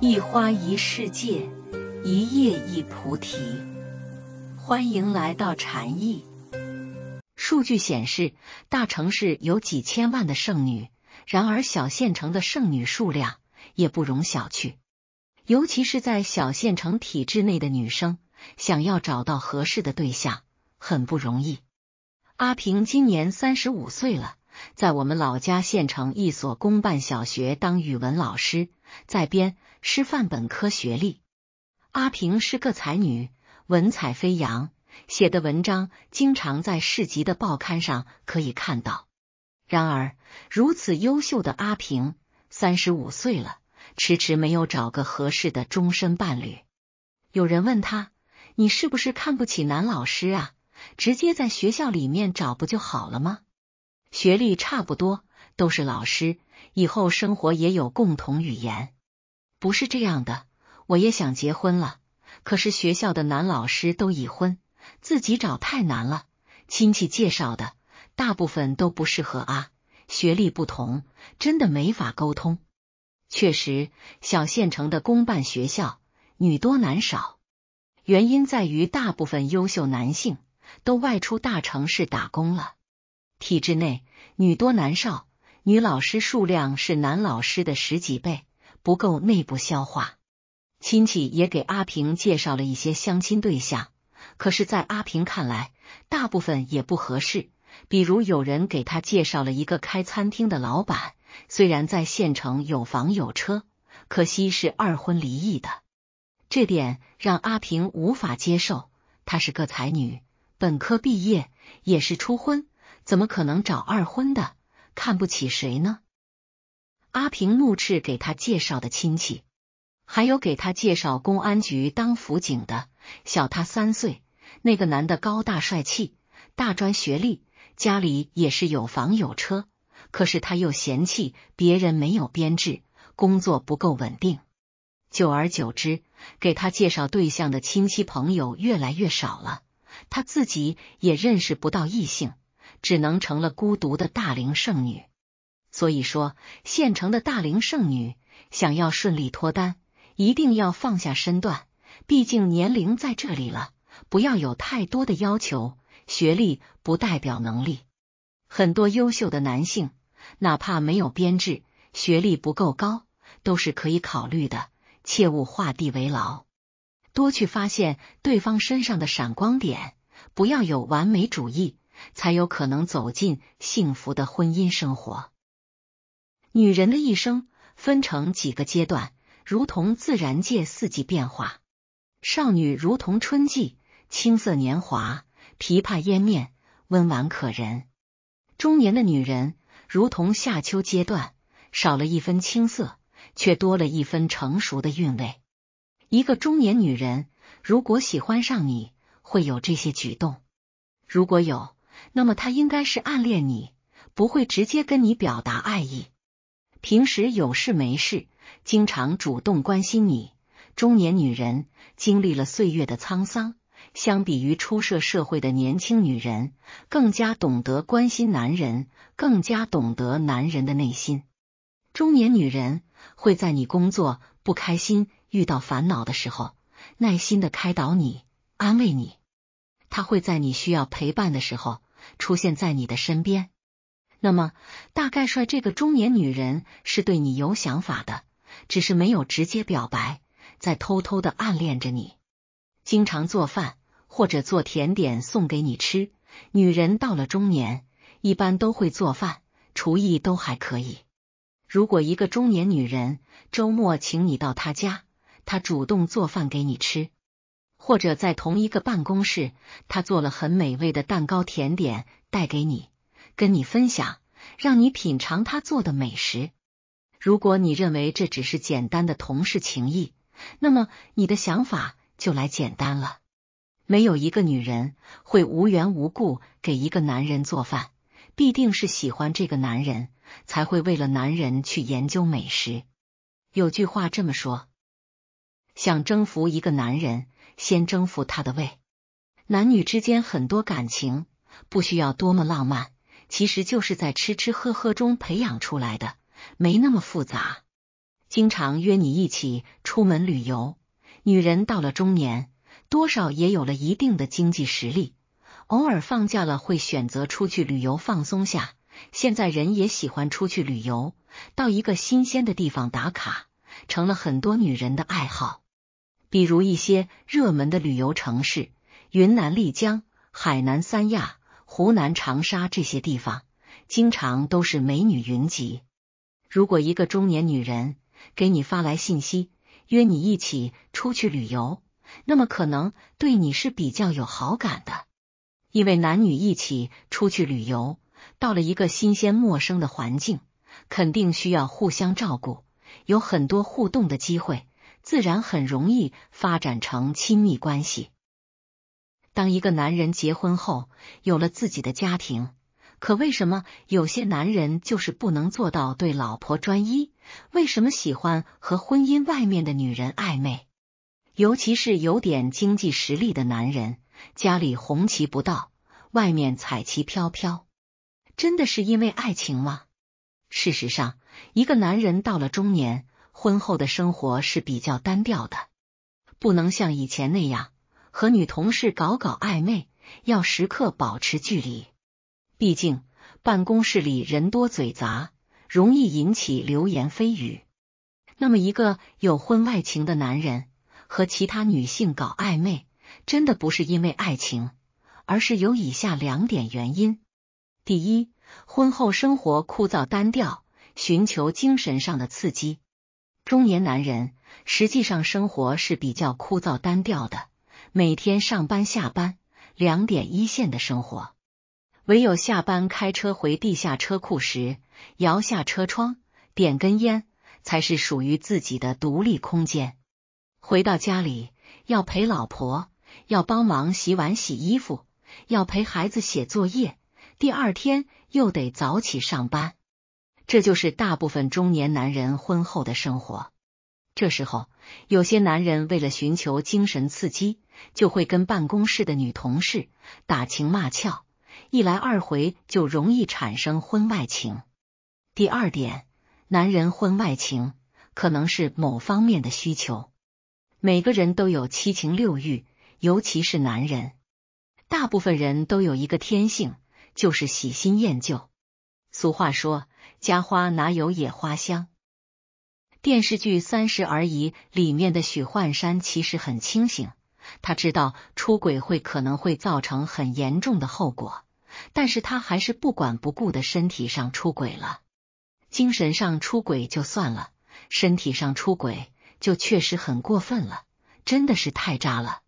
一花一世界，一叶一菩提。欢迎来到禅意。数据显示，大城市有几千万的剩女，然而小县城的剩女数量也不容小觑。尤其是在小县城体制内的女生，想要找到合适的对象很不容易。阿平今年三十五岁了。在我们老家县城一所公办小学当语文老师，在编，师范本科学历。阿平是个才女，文采飞扬，写的文章经常在市级的报刊上可以看到。然而，如此优秀的阿平，三十五岁了，迟迟没有找个合适的终身伴侣。有人问他：“你是不是看不起男老师啊？直接在学校里面找不就好了吗？”学历差不多，都是老师，以后生活也有共同语言。不是这样的，我也想结婚了，可是学校的男老师都已婚，自己找太难了。亲戚介绍的，大部分都不适合啊，学历不同，真的没法沟通。确实，小县城的公办学校女多男少，原因在于大部分优秀男性都外出大城市打工了。体制内女多男少，女老师数量是男老师的十几倍，不够内部消化。亲戚也给阿平介绍了一些相亲对象，可是，在阿平看来，大部分也不合适。比如，有人给他介绍了一个开餐厅的老板，虽然在县城有房有车，可惜是二婚离异的，这点让阿平无法接受。她是个才女，本科毕业，也是初婚。怎么可能找二婚的？看不起谁呢？阿平怒斥给他介绍的亲戚，还有给他介绍公安局当辅警的，小他三岁那个男的高大帅气，大专学历，家里也是有房有车，可是他又嫌弃别人没有编制，工作不够稳定。久而久之，给他介绍对象的亲戚朋友越来越少了，他自己也认识不到异性。只能成了孤独的大龄剩女。所以说，县城的大龄剩女想要顺利脱单，一定要放下身段，毕竟年龄在这里了，不要有太多的要求。学历不代表能力，很多优秀的男性，哪怕没有编制、学历不够高，都是可以考虑的。切勿画地为牢，多去发现对方身上的闪光点，不要有完美主义。才有可能走进幸福的婚姻生活。女人的一生分成几个阶段，如同自然界四季变化。少女如同春季，青涩年华，琵琶烟面，温婉可人。中年的女人如同夏秋阶段，少了一分青涩，却多了一分成熟的韵味。一个中年女人如果喜欢上你，会有这些举动。如果有。那么他应该是暗恋你，不会直接跟你表达爱意。平时有事没事，经常主动关心你。中年女人经历了岁月的沧桑，相比于初涉社会的年轻女人，更加懂得关心男人，更加懂得男人的内心。中年女人会在你工作不开心、遇到烦恼的时候，耐心的开导你、安慰你。她会在你需要陪伴的时候。出现在你的身边，那么大概率这个中年女人是对你有想法的，只是没有直接表白，在偷偷的暗恋着你。经常做饭或者做甜点送给你吃，女人到了中年一般都会做饭，厨艺都还可以。如果一个中年女人周末请你到她家，她主动做饭给你吃。或者在同一个办公室，他做了很美味的蛋糕甜点，带给你，跟你分享，让你品尝他做的美食。如果你认为这只是简单的同事情谊，那么你的想法就来简单了。没有一个女人会无缘无故给一个男人做饭，必定是喜欢这个男人，才会为了男人去研究美食。有句话这么说：想征服一个男人。先征服他的胃。男女之间很多感情不需要多么浪漫，其实就是在吃吃喝喝中培养出来的，没那么复杂。经常约你一起出门旅游。女人到了中年，多少也有了一定的经济实力，偶尔放假了会选择出去旅游放松下。现在人也喜欢出去旅游，到一个新鲜的地方打卡，成了很多女人的爱好。比如一些热门的旅游城市，云南丽江、海南三亚、湖南长沙这些地方，经常都是美女云集。如果一个中年女人给你发来信息，约你一起出去旅游，那么可能对你是比较有好感的。因为男女一起出去旅游，到了一个新鲜陌生的环境，肯定需要互相照顾，有很多互动的机会。自然很容易发展成亲密关系。当一个男人结婚后有了自己的家庭，可为什么有些男人就是不能做到对老婆专一？为什么喜欢和婚姻外面的女人暧昧？尤其是有点经济实力的男人，家里红旗不到，外面彩旗飘飘，真的是因为爱情吗？事实上，一个男人到了中年。婚后的生活是比较单调的，不能像以前那样和女同事搞搞暧昧，要时刻保持距离。毕竟办公室里人多嘴杂，容易引起流言蜚语。那么，一个有婚外情的男人和其他女性搞暧昧，真的不是因为爱情，而是有以下两点原因：第一，婚后生活枯燥单调，寻求精神上的刺激。中年男人实际上生活是比较枯燥单调的，每天上班下班两点一线的生活，唯有下班开车回地下车库时，摇下车窗，点根烟，才是属于自己的独立空间。回到家里要陪老婆，要帮忙洗碗洗衣服，要陪孩子写作业，第二天又得早起上班。这就是大部分中年男人婚后的生活。这时候，有些男人为了寻求精神刺激，就会跟办公室的女同事打情骂俏，一来二回就容易产生婚外情。第二点，男人婚外情可能是某方面的需求。每个人都有七情六欲，尤其是男人，大部分人都有一个天性，就是喜新厌旧。俗话说。家花哪有野花香？电视剧《三十而已》里面的许幻山其实很清醒，他知道出轨会可能会造成很严重的后果，但是他还是不管不顾的身体上出轨了。精神上出轨就算了，身体上出轨就确实很过分了，真的是太渣了。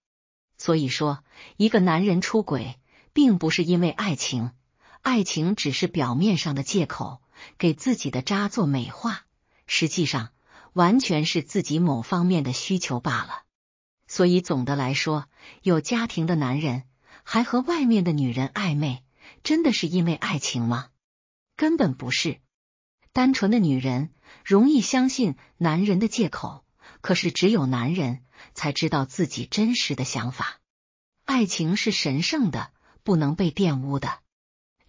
所以说，一个男人出轨，并不是因为爱情，爱情只是表面上的借口。给自己的渣做美化，实际上完全是自己某方面的需求罢了。所以总的来说，有家庭的男人还和外面的女人暧昧，真的是因为爱情吗？根本不是。单纯的女人容易相信男人的借口，可是只有男人才知道自己真实的想法。爱情是神圣的，不能被玷污的。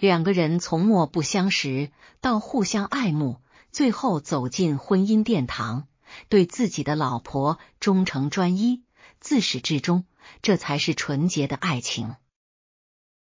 两个人从莫不相识到互相爱慕，最后走进婚姻殿堂，对自己的老婆忠诚专一，自始至终，这才是纯洁的爱情。